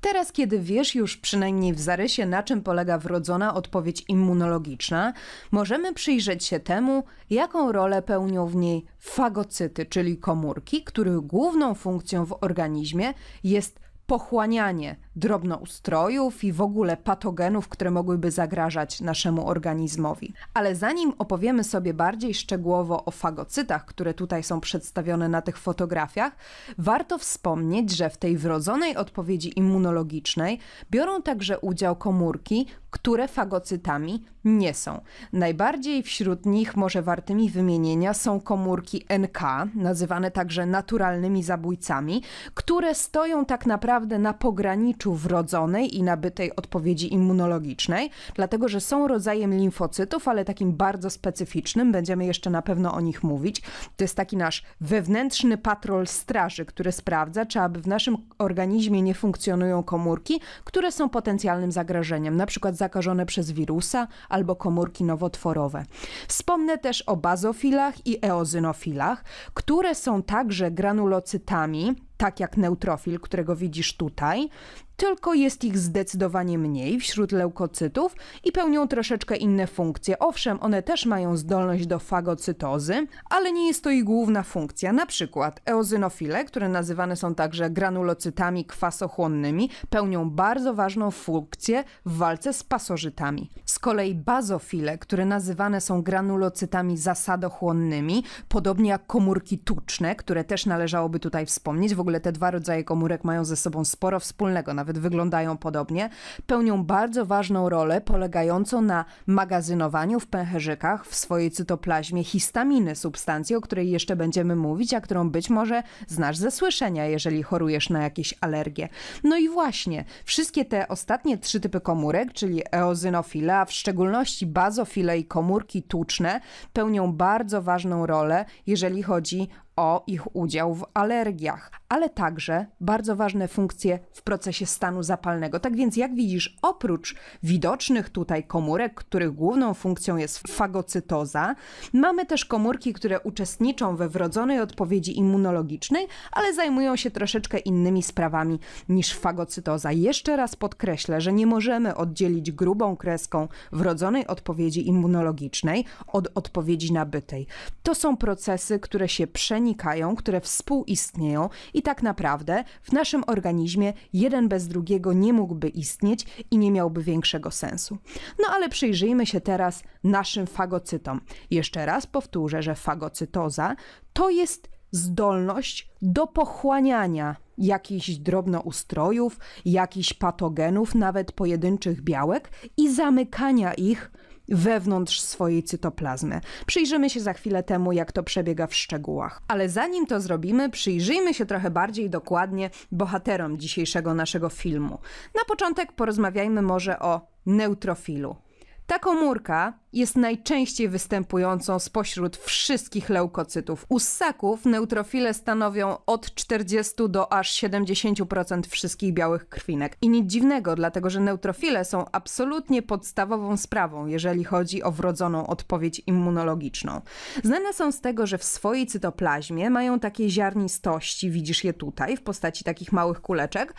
Teraz, kiedy wiesz już przynajmniej w zarysie, na czym polega wrodzona odpowiedź immunologiczna, możemy przyjrzeć się temu, jaką rolę pełnią w niej fagocyty, czyli komórki, których główną funkcją w organizmie jest pochłanianie drobnoustrojów i w ogóle patogenów, które mogłyby zagrażać naszemu organizmowi. Ale zanim opowiemy sobie bardziej szczegółowo o fagocytach, które tutaj są przedstawione na tych fotografiach, warto wspomnieć, że w tej wrodzonej odpowiedzi immunologicznej biorą także udział komórki, które fagocytami nie są. Najbardziej wśród nich może wartymi wymienienia są komórki NK, nazywane także naturalnymi zabójcami, które stoją tak naprawdę na pograniczu wrodzonej i nabytej odpowiedzi immunologicznej, dlatego że są rodzajem limfocytów, ale takim bardzo specyficznym, będziemy jeszcze na pewno o nich mówić. To jest taki nasz wewnętrzny patrol straży, który sprawdza, czy aby w naszym organizmie nie funkcjonują komórki, które są potencjalnym zagrożeniem, na przykład zakażone przez wirusa albo komórki nowotworowe. Wspomnę też o bazofilach i eozynofilach, które są także granulocytami, tak jak neutrofil, którego widzisz tutaj, tylko jest ich zdecydowanie mniej wśród leukocytów i pełnią troszeczkę inne funkcje. Owszem, one też mają zdolność do fagocytozy, ale nie jest to ich główna funkcja. Na przykład eozynofile, które nazywane są także granulocytami kwasochłonnymi, pełnią bardzo ważną funkcję w walce z pasożytami. Z kolei bazofile, które nazywane są granulocytami zasadochłonnymi, podobnie jak komórki tuczne, które też należałoby tutaj wspomnieć, w ogóle ogóle te dwa rodzaje komórek mają ze sobą sporo wspólnego, nawet wyglądają podobnie, pełnią bardzo ważną rolę polegającą na magazynowaniu w pęcherzykach w swojej cytoplazmie histaminy, substancji, o której jeszcze będziemy mówić, a którą być może znasz ze słyszenia, jeżeli chorujesz na jakieś alergie. No i właśnie, wszystkie te ostatnie trzy typy komórek, czyli eozynofile, a w szczególności bazofile i komórki tuczne, pełnią bardzo ważną rolę, jeżeli chodzi o ich udział w alergiach, ale także bardzo ważne funkcje w procesie stanu zapalnego. Tak więc, jak widzisz, oprócz widocznych tutaj komórek, których główną funkcją jest fagocytoza, mamy też komórki, które uczestniczą we wrodzonej odpowiedzi immunologicznej, ale zajmują się troszeczkę innymi sprawami niż fagocytoza. Jeszcze raz podkreślę, że nie możemy oddzielić grubą kreską wrodzonej odpowiedzi immunologicznej od odpowiedzi nabytej. To są procesy, które się przenikają zanikają, które współistnieją i tak naprawdę w naszym organizmie jeden bez drugiego nie mógłby istnieć i nie miałby większego sensu. No ale przyjrzyjmy się teraz naszym fagocytom. Jeszcze raz powtórzę, że fagocytoza to jest zdolność do pochłaniania jakichś drobnoustrojów, jakichś patogenów, nawet pojedynczych białek i zamykania ich wewnątrz swojej cytoplazmy. Przyjrzymy się za chwilę temu, jak to przebiega w szczegółach. Ale zanim to zrobimy, przyjrzyjmy się trochę bardziej dokładnie bohaterom dzisiejszego naszego filmu. Na początek porozmawiajmy może o neutrofilu. Ta komórka, jest najczęściej występującą spośród wszystkich leukocytów. U ssaków neutrofile stanowią od 40 do aż 70% wszystkich białych krwinek. I nic dziwnego, dlatego że neutrofile są absolutnie podstawową sprawą, jeżeli chodzi o wrodzoną odpowiedź immunologiczną. Znane są z tego, że w swojej cytoplazmie mają takie ziarnistości, widzisz je tutaj, w postaci takich małych kuleczek,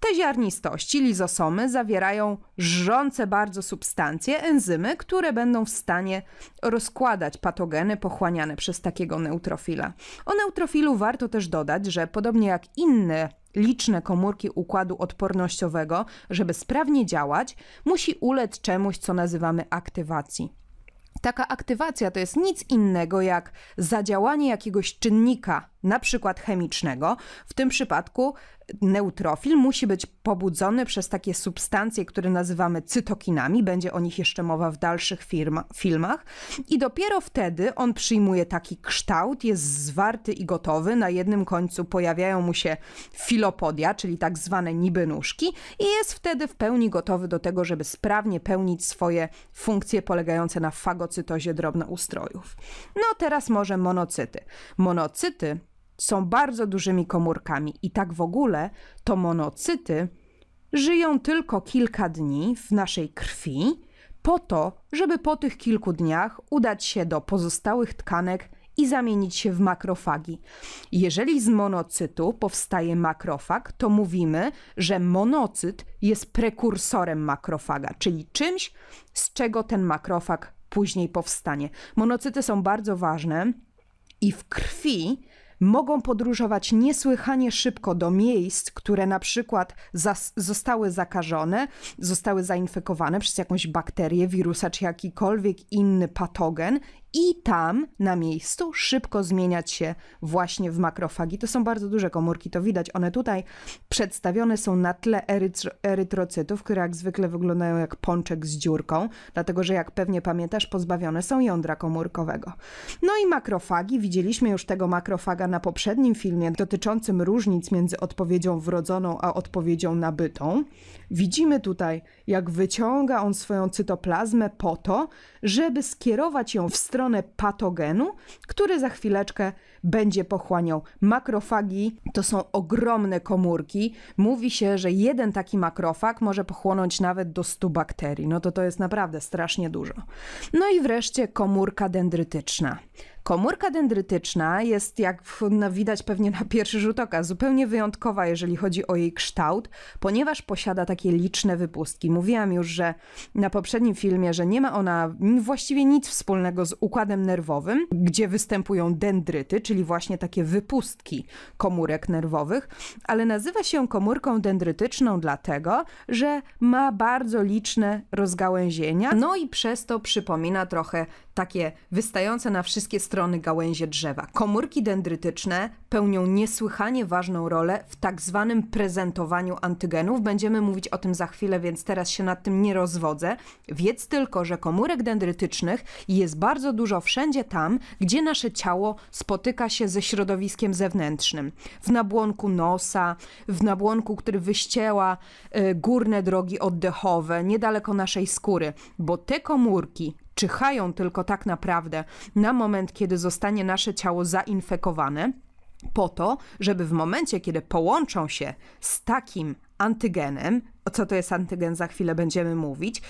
te ziarnistości, lizosomy, zawierają żrące bardzo substancje, enzymy, które będą będą w stanie rozkładać patogeny pochłaniane przez takiego neutrofila. O neutrofilu warto też dodać, że podobnie jak inne liczne komórki układu odpornościowego, żeby sprawnie działać, musi ulec czemuś, co nazywamy aktywacji. Taka aktywacja to jest nic innego jak zadziałanie jakiegoś czynnika na przykład chemicznego. W tym przypadku neutrofil musi być pobudzony przez takie substancje, które nazywamy cytokinami, będzie o nich jeszcze mowa w dalszych firma, filmach, i dopiero wtedy on przyjmuje taki kształt, jest zwarty i gotowy. Na jednym końcu pojawiają mu się filopodia, czyli tak zwane niby nóżki, i jest wtedy w pełni gotowy do tego, żeby sprawnie pełnić swoje funkcje polegające na fagocytozie drobnoustrojów. No teraz może monocyty. Monocyty są bardzo dużymi komórkami i tak w ogóle to monocyty żyją tylko kilka dni w naszej krwi, po to, żeby po tych kilku dniach udać się do pozostałych tkanek i zamienić się w makrofagi. Jeżeli z monocytu powstaje makrofag, to mówimy, że monocyt jest prekursorem makrofaga, czyli czymś, z czego ten makrofag później powstanie. Monocyty są bardzo ważne i w krwi mogą podróżować niesłychanie szybko do miejsc, które na przykład zostały zakażone, zostały zainfekowane przez jakąś bakterię, wirusa czy jakikolwiek inny patogen i tam na miejscu szybko zmieniać się właśnie w makrofagi. To są bardzo duże komórki, to widać. One tutaj przedstawione są na tle erytro erytrocytów, które jak zwykle wyglądają jak pączek z dziurką, dlatego że jak pewnie pamiętasz, pozbawione są jądra komórkowego. No i makrofagi, widzieliśmy już tego makrofaga na poprzednim filmie dotyczącym różnic między odpowiedzią wrodzoną a odpowiedzią nabytą. Widzimy tutaj, jak wyciąga on swoją cytoplazmę po to, żeby skierować ją w stronę stronę patogenu, który za chwileczkę będzie pochłaniał makrofagi. To są ogromne komórki. Mówi się, że jeden taki makrofag może pochłonąć nawet do 100 bakterii. No to to jest naprawdę strasznie dużo. No i wreszcie komórka dendrytyczna. Komórka dendrytyczna jest, jak widać pewnie na pierwszy rzut oka, zupełnie wyjątkowa, jeżeli chodzi o jej kształt, ponieważ posiada takie liczne wypustki. Mówiłam już, że na poprzednim filmie, że nie ma ona właściwie nic wspólnego z układem nerwowym, gdzie występują dendryty, czyli właśnie takie wypustki komórek nerwowych, ale nazywa się komórką dendrytyczną dlatego, że ma bardzo liczne rozgałęzienia, no i przez to przypomina trochę takie wystające na wszystkie strony strony gałęzie drzewa. Komórki dendrytyczne pełnią niesłychanie ważną rolę w tak zwanym prezentowaniu antygenów. Będziemy mówić o tym za chwilę, więc teraz się nad tym nie rozwodzę. Wiedz tylko, że komórek dendrytycznych jest bardzo dużo wszędzie tam, gdzie nasze ciało spotyka się ze środowiskiem zewnętrznym. W nabłonku nosa, w nabłonku, który wyścięła y, górne drogi oddechowe, niedaleko naszej skóry, bo te komórki czyhają tylko tak naprawdę na moment, kiedy zostanie nasze ciało zainfekowane, po to, żeby w momencie, kiedy połączą się z takim antygenem, co to jest antygen, za chwilę będziemy mówić.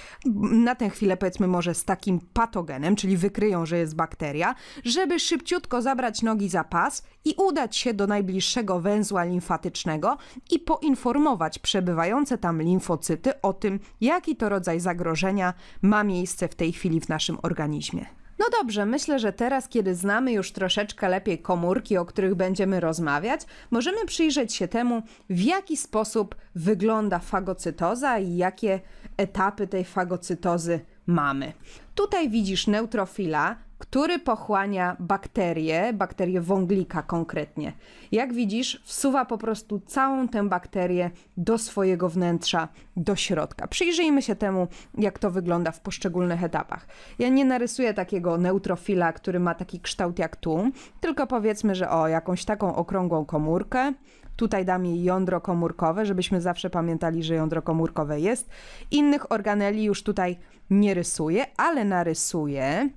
Na tę chwilę powiedzmy może z takim patogenem, czyli wykryją, że jest bakteria, żeby szybciutko zabrać nogi za pas i udać się do najbliższego węzła limfatycznego i poinformować przebywające tam limfocyty o tym, jaki to rodzaj zagrożenia ma miejsce w tej chwili w naszym organizmie. No dobrze, myślę, że teraz, kiedy znamy już troszeczkę lepiej komórki, o których będziemy rozmawiać, możemy przyjrzeć się temu, w jaki sposób wygląda fagocytoza i jakie etapy tej fagocytozy mamy. Tutaj widzisz neutrofila, który pochłania bakterie, bakterie wąglika konkretnie. Jak widzisz, wsuwa po prostu całą tę bakterię do swojego wnętrza, do środka. Przyjrzyjmy się temu, jak to wygląda w poszczególnych etapach. Ja nie narysuję takiego neutrofila, który ma taki kształt jak tu, tylko powiedzmy, że o jakąś taką okrągłą komórkę. Tutaj dam jej jądro komórkowe, żebyśmy zawsze pamiętali, że jądro komórkowe jest. Innych organeli już tutaj nie rysuję, ale narysuję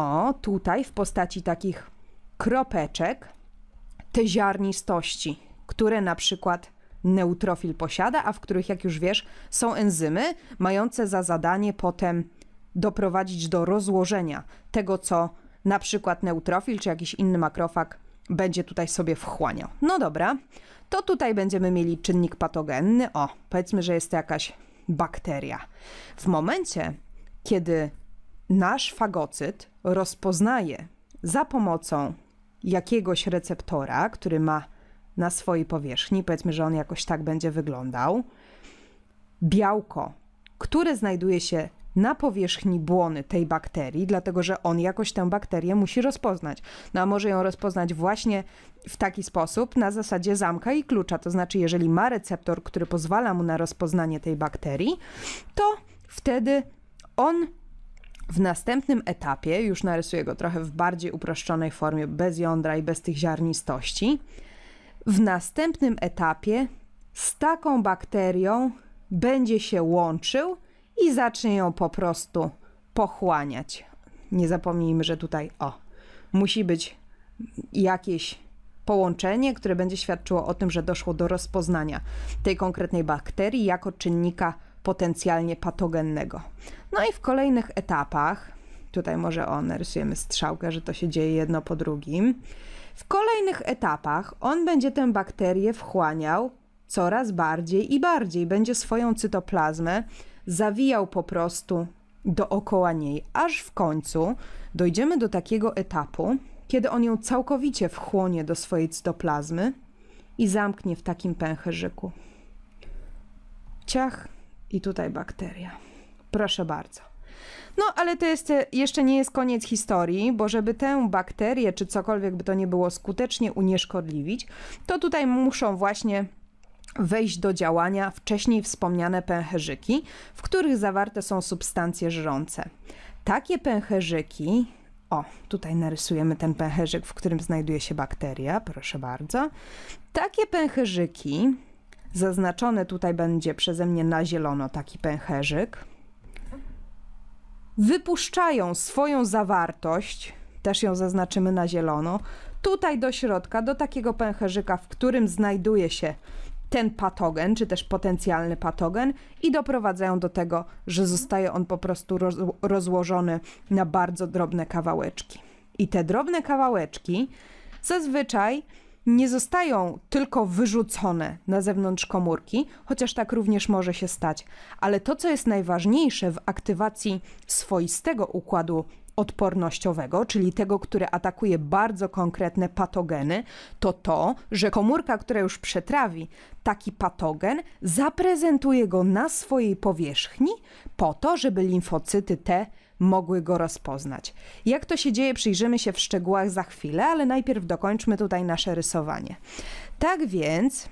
o, tutaj w postaci takich kropeczek te ziarnistości, które na przykład neutrofil posiada, a w których, jak już wiesz, są enzymy mające za zadanie potem doprowadzić do rozłożenia tego, co na przykład neutrofil czy jakiś inny makrofag będzie tutaj sobie wchłaniał. No dobra, to tutaj będziemy mieli czynnik patogenny. O, powiedzmy, że jest to jakaś bakteria. W momencie, kiedy nasz fagocyt rozpoznaje za pomocą jakiegoś receptora, który ma na swojej powierzchni, powiedzmy, że on jakoś tak będzie wyglądał, białko, które znajduje się na powierzchni błony tej bakterii, dlatego że on jakoś tę bakterię musi rozpoznać. No a może ją rozpoznać właśnie w taki sposób, na zasadzie zamka i klucza. To znaczy, jeżeli ma receptor, który pozwala mu na rozpoznanie tej bakterii, to wtedy on w następnym etapie, już narysuję go trochę w bardziej uproszczonej formie, bez jądra i bez tych ziarnistości, w następnym etapie z taką bakterią będzie się łączył i zacznie ją po prostu pochłaniać. Nie zapomnijmy, że tutaj o, musi być jakieś połączenie, które będzie świadczyło o tym, że doszło do rozpoznania tej konkretnej bakterii jako czynnika potencjalnie patogennego. No i w kolejnych etapach, tutaj może on narysujemy strzałkę, że to się dzieje jedno po drugim. W kolejnych etapach on będzie tę bakterię wchłaniał coraz bardziej i bardziej. Będzie swoją cytoplazmę zawijał po prostu dookoła niej, aż w końcu dojdziemy do takiego etapu, kiedy on ją całkowicie wchłonie do swojej cytoplazmy i zamknie w takim pęcherzyku. Ciach i tutaj bakteria proszę bardzo. No, ale to jest, e, jeszcze nie jest koniec historii, bo żeby tę bakterię, czy cokolwiek by to nie było, skutecznie unieszkodliwić, to tutaj muszą właśnie wejść do działania wcześniej wspomniane pęcherzyki, w których zawarte są substancje żrące. Takie pęcherzyki, o, tutaj narysujemy ten pęcherzyk, w którym znajduje się bakteria, proszę bardzo. Takie pęcherzyki, zaznaczone tutaj będzie przeze mnie na zielono taki pęcherzyk, wypuszczają swoją zawartość, też ją zaznaczymy na zielono, tutaj do środka, do takiego pęcherzyka, w którym znajduje się ten patogen, czy też potencjalny patogen, i doprowadzają do tego, że zostaje on po prostu rozłożony na bardzo drobne kawałeczki. I te drobne kawałeczki zazwyczaj nie zostają tylko wyrzucone na zewnątrz komórki, chociaż tak również może się stać, ale to, co jest najważniejsze w aktywacji swoistego układu odpornościowego, czyli tego, który atakuje bardzo konkretne patogeny, to to, że komórka, która już przetrawi taki patogen, zaprezentuje go na swojej powierzchni po to, żeby limfocyty te mogły go rozpoznać. Jak to się dzieje, przyjrzymy się w szczegółach za chwilę, ale najpierw dokończmy tutaj nasze rysowanie. Tak więc,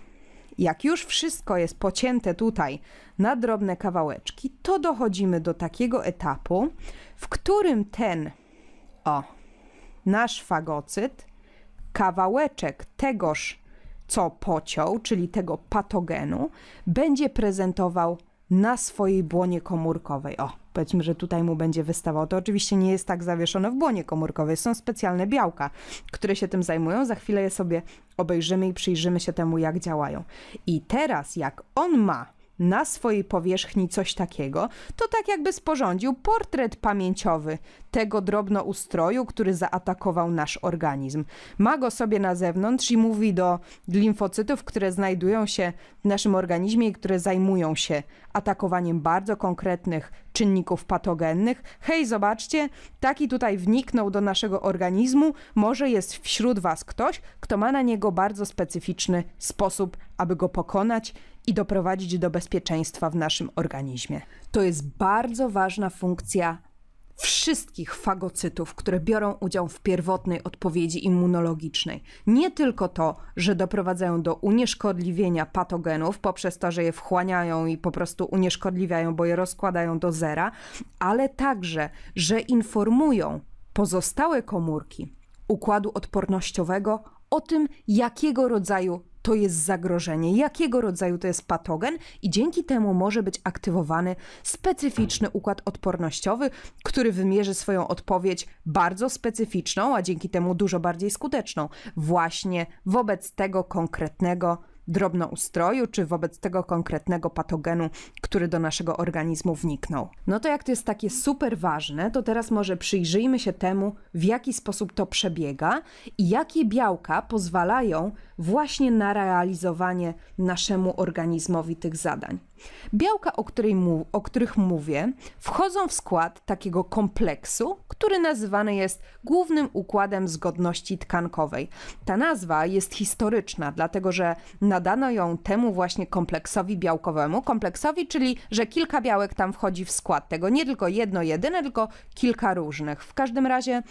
jak już wszystko jest pocięte tutaj na drobne kawałeczki, to dochodzimy do takiego etapu, w którym ten, o, nasz fagocyt, kawałeczek tegoż, co pociął, czyli tego patogenu, będzie prezentował na swojej błonie komórkowej. O, powiedzmy, że tutaj mu będzie wystawał, to oczywiście nie jest tak zawieszone w błonie komórkowej. Są specjalne białka, które się tym zajmują. Za chwilę je sobie obejrzymy i przyjrzymy się temu, jak działają. I teraz, jak on ma na swojej powierzchni coś takiego, to tak jakby sporządził portret pamięciowy tego drobnoustroju, który zaatakował nasz organizm. Ma go sobie na zewnątrz i mówi do limfocytów, które znajdują się w naszym organizmie i które zajmują się atakowaniem bardzo konkretnych czynników patogennych. Hej, zobaczcie, taki tutaj wniknął do naszego organizmu, może jest wśród was ktoś, kto ma na niego bardzo specyficzny sposób, aby go pokonać i doprowadzić do bezpieczeństwa w naszym organizmie. To jest bardzo ważna funkcja wszystkich fagocytów, które biorą udział w pierwotnej odpowiedzi immunologicznej. Nie tylko to, że doprowadzają do unieszkodliwienia patogenów poprzez to, że je wchłaniają i po prostu unieszkodliwiają, bo je rozkładają do zera, ale także, że informują pozostałe komórki układu odpornościowego o tym, jakiego rodzaju to jest zagrożenie, jakiego rodzaju to jest patogen i dzięki temu może być aktywowany specyficzny układ odpornościowy, który wymierzy swoją odpowiedź bardzo specyficzną, a dzięki temu dużo bardziej skuteczną właśnie wobec tego konkretnego drobnoustroju, czy wobec tego konkretnego patogenu, który do naszego organizmu wniknął. No to jak to jest takie super ważne, to teraz może przyjrzyjmy się temu, w jaki sposób to przebiega i jakie białka pozwalają właśnie na realizowanie naszemu organizmowi tych zadań. Białka, o, mu, o których mówię, wchodzą w skład takiego kompleksu, który nazywany jest głównym układem zgodności tkankowej. Ta nazwa jest historyczna, dlatego że nadano ją temu właśnie kompleksowi białkowemu, kompleksowi, czyli że kilka białek tam wchodzi w skład tego, nie tylko jedno jedyne, tylko kilka różnych. W każdym razie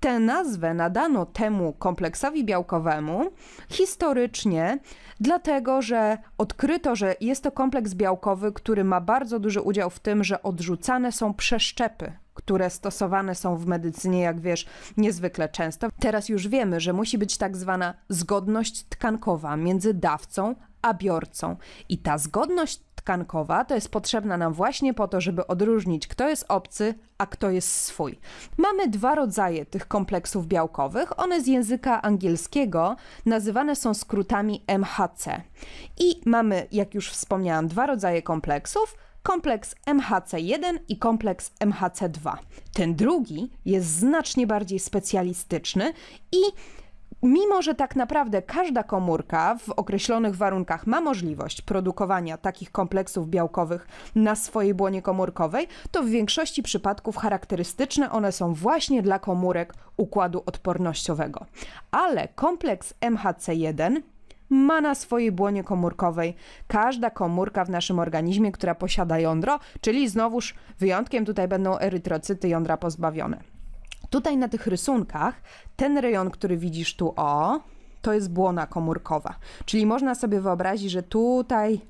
Tę nazwę nadano temu kompleksowi białkowemu historycznie, dlatego że odkryto, że jest to kompleks białkowy, który ma bardzo duży udział w tym, że odrzucane są przeszczepy które stosowane są w medycynie, jak wiesz, niezwykle często. Teraz już wiemy, że musi być tak zwana zgodność tkankowa między dawcą a biorcą. I ta zgodność szkankowa to jest potrzebna nam właśnie po to, żeby odróżnić, kto jest obcy, a kto jest swój. Mamy dwa rodzaje tych kompleksów białkowych. One z języka angielskiego nazywane są skrótami MHC. I mamy, jak już wspomniałam, dwa rodzaje kompleksów kompleks MHC1 i kompleks MHC2. Ten drugi jest znacznie bardziej specjalistyczny i Mimo, że tak naprawdę każda komórka w określonych warunkach ma możliwość produkowania takich kompleksów białkowych na swojej błonie komórkowej, to w większości przypadków charakterystyczne one są właśnie dla komórek układu odpornościowego. Ale kompleks MHC1 ma na swojej błonie komórkowej każda komórka w naszym organizmie, która posiada jądro, czyli znowuż wyjątkiem tutaj będą erytrocyty jądra pozbawione. Tutaj na tych rysunkach ten rejon, który widzisz tu o, to jest błona komórkowa. Czyli można sobie wyobrazić, że tutaj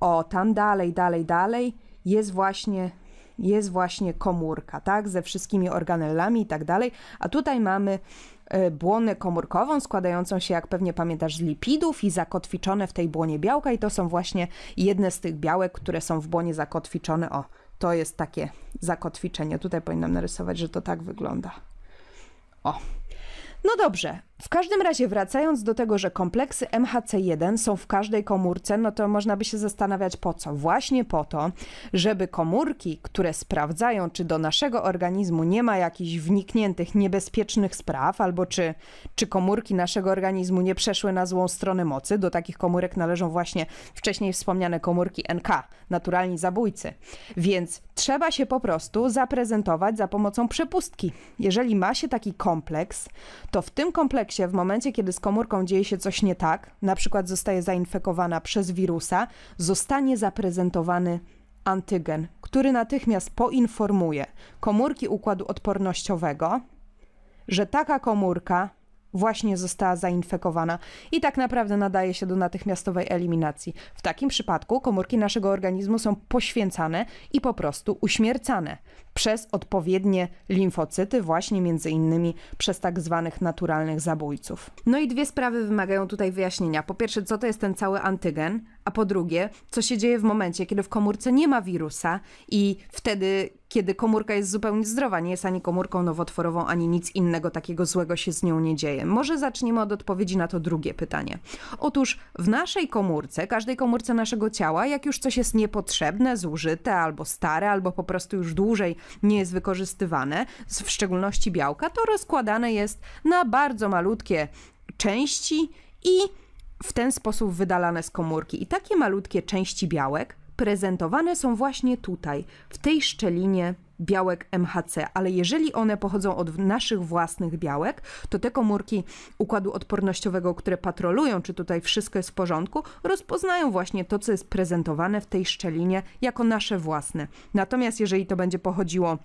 o, tam dalej, dalej, dalej jest właśnie jest właśnie komórka, tak, ze wszystkimi organelami i tak dalej, a tutaj mamy e, błonę komórkową składającą się, jak pewnie pamiętasz, z lipidów i zakotwiczone w tej błonie białka i to są właśnie jedne z tych białek, które są w błonie zakotwiczone, o, to jest takie zakotwiczenie. Tutaj powinnam narysować, że to tak wygląda. O. No dobrze, w każdym razie, wracając do tego, że kompleksy MHC1 są w każdej komórce, no to można by się zastanawiać po co. Właśnie po to, żeby komórki, które sprawdzają, czy do naszego organizmu nie ma jakichś wnikniętych niebezpiecznych spraw, albo czy, czy komórki naszego organizmu nie przeszły na złą stronę mocy, do takich komórek należą właśnie wcześniej wspomniane komórki NK, naturalni zabójcy. Więc trzeba się po prostu zaprezentować za pomocą przepustki. Jeżeli ma się taki kompleks, to w tym kompleksie, w momencie, kiedy z komórką dzieje się coś nie tak, na przykład zostaje zainfekowana przez wirusa, zostanie zaprezentowany antygen, który natychmiast poinformuje komórki układu odpornościowego, że taka komórka właśnie została zainfekowana i tak naprawdę nadaje się do natychmiastowej eliminacji. W takim przypadku komórki naszego organizmu są poświęcane i po prostu uśmiercane przez odpowiednie limfocyty, właśnie między innymi przez tak zwanych naturalnych zabójców. No i dwie sprawy wymagają tutaj wyjaśnienia. Po pierwsze, co to jest ten cały antygen, a po drugie, co się dzieje w momencie, kiedy w komórce nie ma wirusa i wtedy, kiedy komórka jest zupełnie zdrowa, nie jest ani komórką nowotworową, ani nic innego takiego złego się z nią nie dzieje. Może zacznijmy od odpowiedzi na to drugie pytanie. Otóż w naszej komórce, każdej komórce naszego ciała, jak już coś jest niepotrzebne, zużyte albo stare, albo po prostu już dłużej nie jest wykorzystywane, w szczególności białka, to rozkładane jest na bardzo malutkie części i w ten sposób wydalane z komórki. I takie malutkie części białek prezentowane są właśnie tutaj, w tej szczelinie białek MHC, ale jeżeli one pochodzą od naszych własnych białek, to te komórki układu odpornościowego, które patrolują, czy tutaj wszystko jest w porządku, rozpoznają właśnie to, co jest prezentowane w tej szczelinie jako nasze własne. Natomiast jeżeli to będzie pochodziło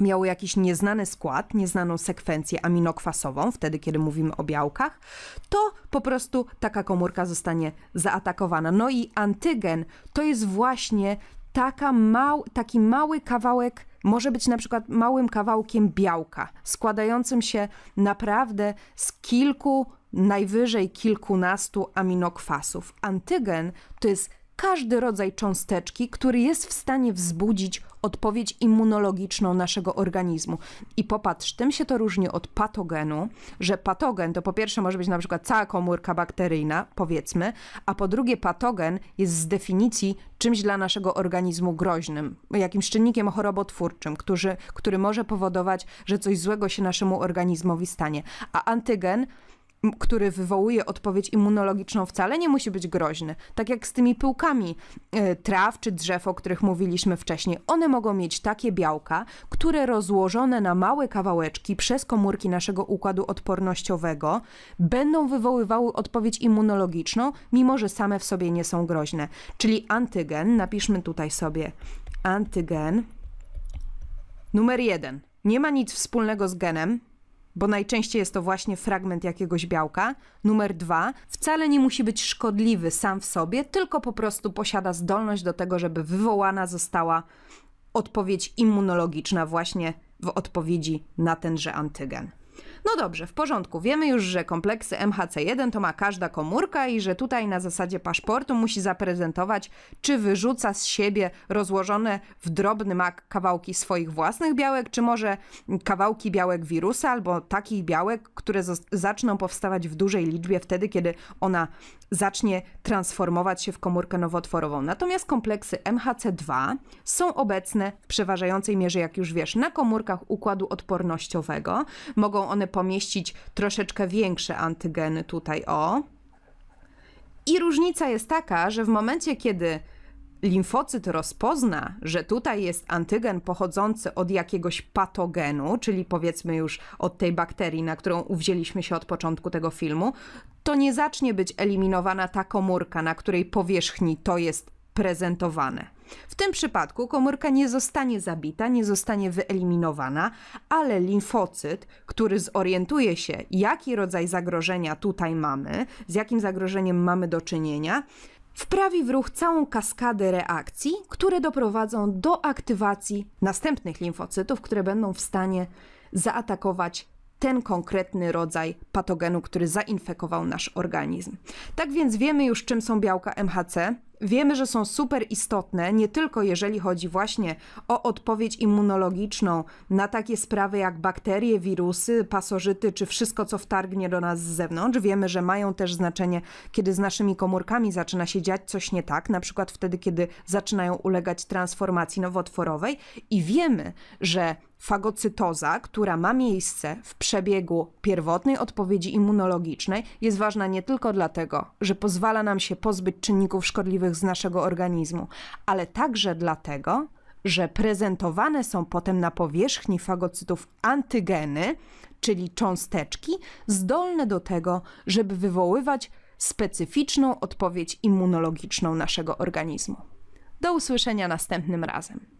miało jakiś nieznany skład, nieznaną sekwencję aminokwasową, wtedy kiedy mówimy o białkach, to po prostu taka komórka zostanie zaatakowana. No i antygen to jest właśnie taka mał, taki mały kawałek może być na przykład małym kawałkiem białka, składającym się naprawdę z kilku, najwyżej kilkunastu aminokwasów. Antygen to jest każdy rodzaj cząsteczki, który jest w stanie wzbudzić odpowiedź immunologiczną naszego organizmu. I popatrz, tym się to różni od patogenu, że patogen to po pierwsze może być na przykład cała komórka bakteryjna, powiedzmy, a po drugie patogen jest z definicji czymś dla naszego organizmu groźnym, jakimś czynnikiem chorobotwórczym, który, który może powodować, że coś złego się naszemu organizmowi stanie. A antygen który wywołuje odpowiedź immunologiczną, wcale nie musi być groźny. Tak jak z tymi pyłkami e, traw czy drzew, o których mówiliśmy wcześniej. One mogą mieć takie białka, które rozłożone na małe kawałeczki przez komórki naszego układu odpornościowego będą wywoływały odpowiedź immunologiczną, mimo że same w sobie nie są groźne. Czyli antygen, napiszmy tutaj sobie antygen numer jeden. Nie ma nic wspólnego z genem, bo najczęściej jest to właśnie fragment jakiegoś białka. Numer dwa, wcale nie musi być szkodliwy sam w sobie, tylko po prostu posiada zdolność do tego, żeby wywołana została odpowiedź immunologiczna właśnie w odpowiedzi na tenże antygen. No dobrze, w porządku. Wiemy już, że kompleksy MHC1 to ma każda komórka i że tutaj na zasadzie paszportu musi zaprezentować, czy wyrzuca z siebie rozłożone w drobny mak kawałki swoich własnych białek, czy może kawałki białek wirusa albo takich białek, które zaczną powstawać w dużej liczbie wtedy, kiedy ona zacznie transformować się w komórkę nowotworową. Natomiast kompleksy MHC2 są obecne w przeważającej mierze, jak już wiesz, na komórkach układu odpornościowego. Mogą one pomieścić troszeczkę większe antygeny tutaj o. I różnica jest taka, że w momencie, kiedy limfocyt rozpozna, że tutaj jest antygen pochodzący od jakiegoś patogenu, czyli powiedzmy już od tej bakterii, na którą uwzięliśmy się od początku tego filmu, to nie zacznie być eliminowana ta komórka, na której powierzchni to jest prezentowane. W tym przypadku komórka nie zostanie zabita, nie zostanie wyeliminowana, ale limfocyt, który zorientuje się, jaki rodzaj zagrożenia tutaj mamy, z jakim zagrożeniem mamy do czynienia, wprawi w ruch całą kaskadę reakcji, które doprowadzą do aktywacji następnych limfocytów, które będą w stanie zaatakować ten konkretny rodzaj patogenu, który zainfekował nasz organizm. Tak więc wiemy już, czym są białka MHC. Wiemy, że są super istotne, nie tylko jeżeli chodzi właśnie o odpowiedź immunologiczną na takie sprawy jak bakterie, wirusy, pasożyty czy wszystko, co wtargnie do nas z zewnątrz. Wiemy, że mają też znaczenie, kiedy z naszymi komórkami zaczyna się dziać coś nie tak, na przykład wtedy, kiedy zaczynają ulegać transformacji nowotworowej, i wiemy, że fagocytoza, która ma miejsce w przebiegu pierwotnej odpowiedzi immunologicznej, jest ważna nie tylko dlatego, że pozwala nam się pozbyć czynników szkodliwych z naszego organizmu, ale także dlatego, że prezentowane są potem na powierzchni fagocytów antygeny, czyli cząsteczki, zdolne do tego, żeby wywoływać specyficzną odpowiedź immunologiczną naszego organizmu. Do usłyszenia następnym razem.